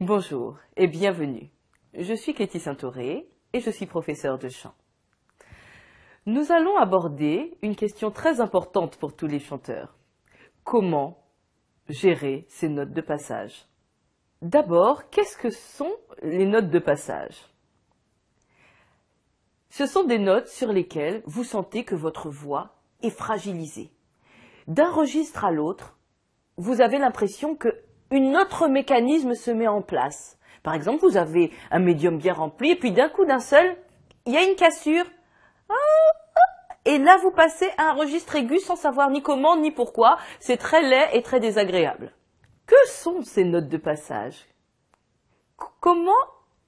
Bonjour et bienvenue. Je suis Katie saint et je suis professeure de chant. Nous allons aborder une question très importante pour tous les chanteurs. Comment gérer ces notes de passage D'abord, qu'est-ce que sont les notes de passage Ce sont des notes sur lesquelles vous sentez que votre voix est fragilisée. D'un registre à l'autre, vous avez l'impression que une autre mécanisme se met en place. Par exemple, vous avez un médium bien rempli, et puis d'un coup, d'un seul, il y a une cassure. Ah, ah. Et là, vous passez à un registre aigu sans savoir ni comment ni pourquoi. C'est très laid et très désagréable. Que sont ces notes de passage Comment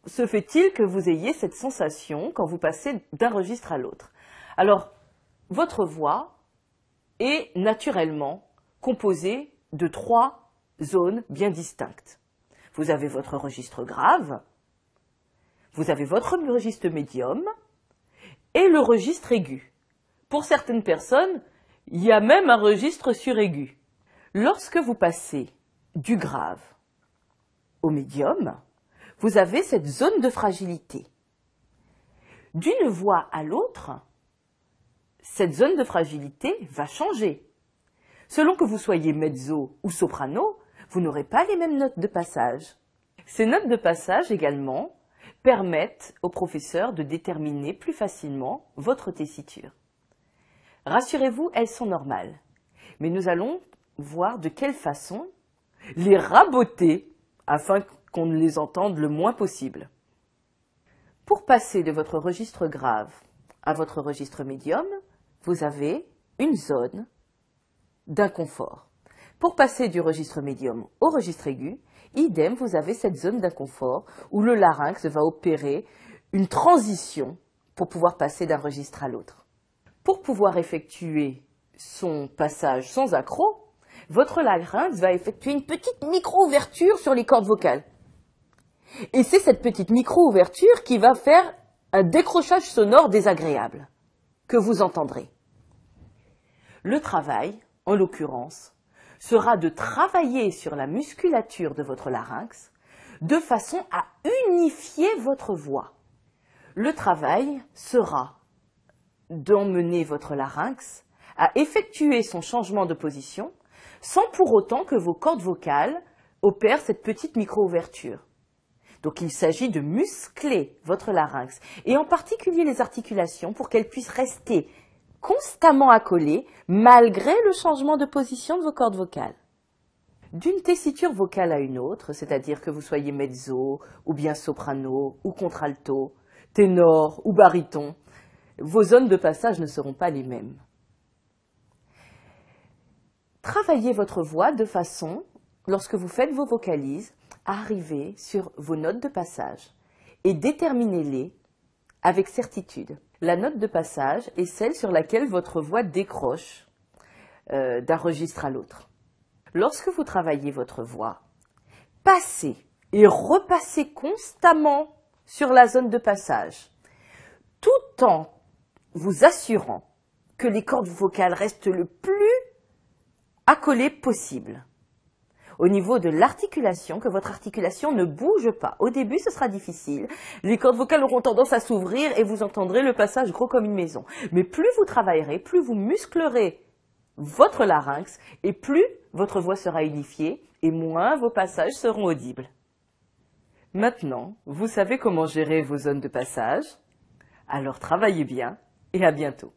se fait-il que vous ayez cette sensation quand vous passez d'un registre à l'autre Alors, votre voix est naturellement composée de trois zones bien distinctes. Vous avez votre registre grave, vous avez votre registre médium et le registre aigu. Pour certaines personnes, il y a même un registre suraigu. Lorsque vous passez du grave au médium, vous avez cette zone de fragilité. D'une voix à l'autre, cette zone de fragilité va changer. Selon que vous soyez mezzo ou soprano, vous n'aurez pas les mêmes notes de passage. Ces notes de passage également permettent au professeur de déterminer plus facilement votre tessiture. Rassurez-vous, elles sont normales. Mais nous allons voir de quelle façon les raboter afin qu'on ne les entende le moins possible. Pour passer de votre registre grave à votre registre médium, vous avez une zone d'inconfort. Pour passer du registre médium au registre aigu, idem, vous avez cette zone d'inconfort où le larynx va opérer une transition pour pouvoir passer d'un registre à l'autre. Pour pouvoir effectuer son passage sans accroc, votre larynx va effectuer une petite micro-ouverture sur les cordes vocales. Et c'est cette petite micro-ouverture qui va faire un décrochage sonore désagréable que vous entendrez. Le travail, en l'occurrence, sera de travailler sur la musculature de votre larynx de façon à unifier votre voix. Le travail sera d'emmener votre larynx à effectuer son changement de position sans pour autant que vos cordes vocales opèrent cette petite micro-ouverture. Donc il s'agit de muscler votre larynx et en particulier les articulations pour qu'elles puissent rester constamment accolées malgré le changement de position de vos cordes vocales. D'une tessiture vocale à une autre, c'est-à-dire que vous soyez mezzo ou bien soprano ou contralto, ténor ou baryton, vos zones de passage ne seront pas les mêmes. Travaillez votre voix de façon, lorsque vous faites vos vocalises, à arriver sur vos notes de passage et déterminez-les avec certitude. La note de passage est celle sur laquelle votre voix décroche euh, d'un registre à l'autre. Lorsque vous travaillez votre voix, passez et repassez constamment sur la zone de passage, tout en vous assurant que les cordes vocales restent le plus accolées possible au niveau de l'articulation, que votre articulation ne bouge pas. Au début, ce sera difficile. Les cordes vocales auront tendance à s'ouvrir et vous entendrez le passage gros comme une maison. Mais plus vous travaillerez, plus vous musclerez votre larynx et plus votre voix sera unifiée et moins vos passages seront audibles. Maintenant, vous savez comment gérer vos zones de passage. Alors travaillez bien et à bientôt.